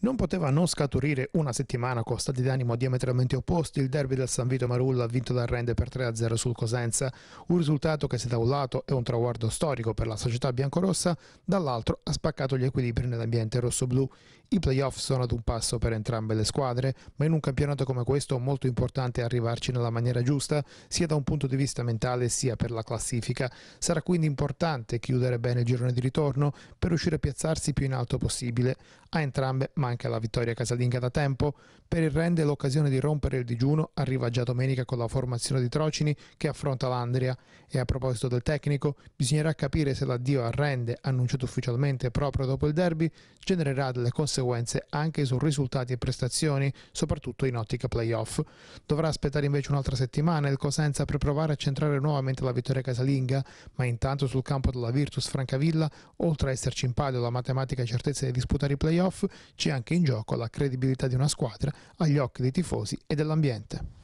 Non poteva non scaturire una settimana con stati d'animo diametralmente opposti il derby del San Vito Marulla vinto dal Rende per 3-0 sul Cosenza, un risultato che se da un lato è un traguardo storico per la società biancorossa, dall'altro ha spaccato gli equilibri nell'ambiente rossoblù. I playoff sono ad un passo per entrambe le squadre, ma in un campionato come questo è molto importante arrivarci nella maniera giusta, sia da un punto di vista mentale sia per la classifica. Sarà quindi importante chiudere bene il girone di ritorno per riuscire a piazzarsi più in alto possibile. A entrambe manca la vittoria casalinga da tempo. Per il Rende l'occasione di rompere il digiuno arriva già domenica con la formazione di Trocini che affronta l'Andria. E a proposito del tecnico, bisognerà capire se l'addio a Rende, annunciato ufficialmente proprio dopo il derby, genererà delle conseguenze conseguenze anche su risultati e prestazioni, soprattutto in ottica playoff. Dovrà aspettare invece un'altra settimana il Cosenza per provare a centrare nuovamente la vittoria casalinga, ma intanto sul campo della Virtus Francavilla, oltre a esserci in palio la matematica certezza di disputare i playoff, c'è anche in gioco la credibilità di una squadra agli occhi dei tifosi e dell'ambiente.